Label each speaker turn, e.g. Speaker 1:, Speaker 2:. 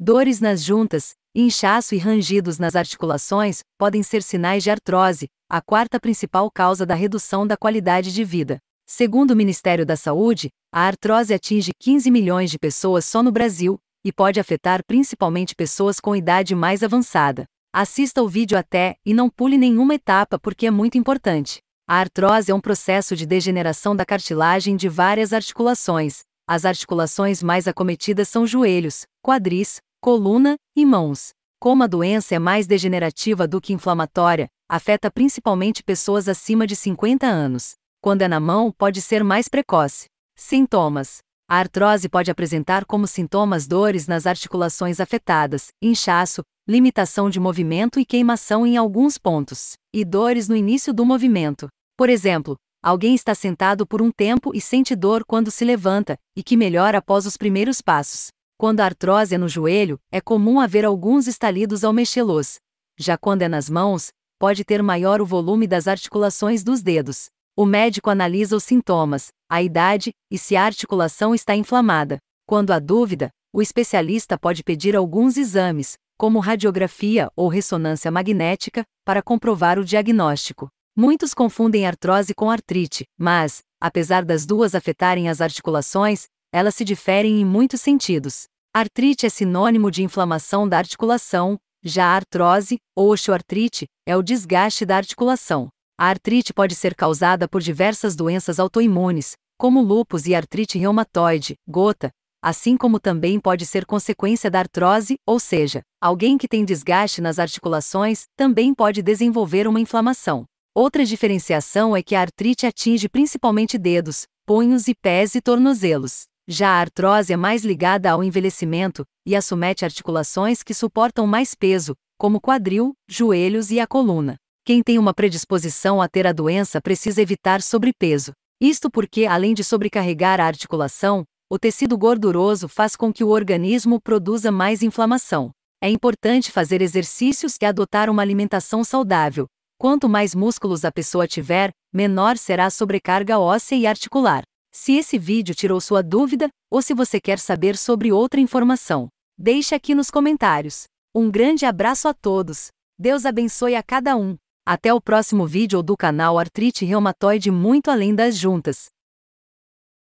Speaker 1: Dores nas juntas, inchaço e rangidos nas articulações podem ser sinais de artrose, a quarta principal causa da redução da qualidade de vida. Segundo o Ministério da Saúde, a artrose atinge 15 milhões de pessoas só no Brasil e pode afetar principalmente pessoas com idade mais avançada. Assista o vídeo até e não pule nenhuma etapa porque é muito importante. A artrose é um processo de degeneração da cartilagem de várias articulações. As articulações mais acometidas são joelhos, quadris, coluna e mãos. Como a doença é mais degenerativa do que inflamatória, afeta principalmente pessoas acima de 50 anos. Quando é na mão, pode ser mais precoce. Sintomas: A artrose pode apresentar como sintomas dores nas articulações afetadas, inchaço, limitação de movimento e queimação em alguns pontos, e dores no início do movimento. Por exemplo, alguém está sentado por um tempo e sente dor quando se levanta, e que melhora após os primeiros passos. Quando a artrose é no joelho, é comum haver alguns estalidos ao mexê-los. Já quando é nas mãos, pode ter maior o volume das articulações dos dedos. O médico analisa os sintomas, a idade e se a articulação está inflamada. Quando há dúvida, o especialista pode pedir alguns exames, como radiografia ou ressonância magnética, para comprovar o diagnóstico. Muitos confundem artrose com artrite, mas, apesar das duas afetarem as articulações, elas se diferem em muitos sentidos. Artrite é sinônimo de inflamação da articulação, já a artrose, ou osteoartrite, é o desgaste da articulação. A artrite pode ser causada por diversas doenças autoimunes, como lúpus e artrite reumatoide, gota, assim como também pode ser consequência da artrose, ou seja, alguém que tem desgaste nas articulações também pode desenvolver uma inflamação. Outra diferenciação é que a artrite atinge principalmente dedos, punhos e pés e tornozelos. Já a artrose é mais ligada ao envelhecimento e acomete articulações que suportam mais peso, como quadril, joelhos e a coluna. Quem tem uma predisposição a ter a doença precisa evitar sobrepeso. Isto porque, além de sobrecarregar a articulação, o tecido gorduroso faz com que o organismo produza mais inflamação. É importante fazer exercícios e adotar uma alimentação saudável. Quanto mais músculos a pessoa tiver, menor será a sobrecarga óssea e articular. Se esse vídeo tirou sua dúvida ou se você quer saber sobre outra informação, deixe aqui nos comentários. Um grande abraço a todos. Deus abençoe a cada um. Até o próximo vídeo do canal Artrite Reumatoide Muito Além das Juntas.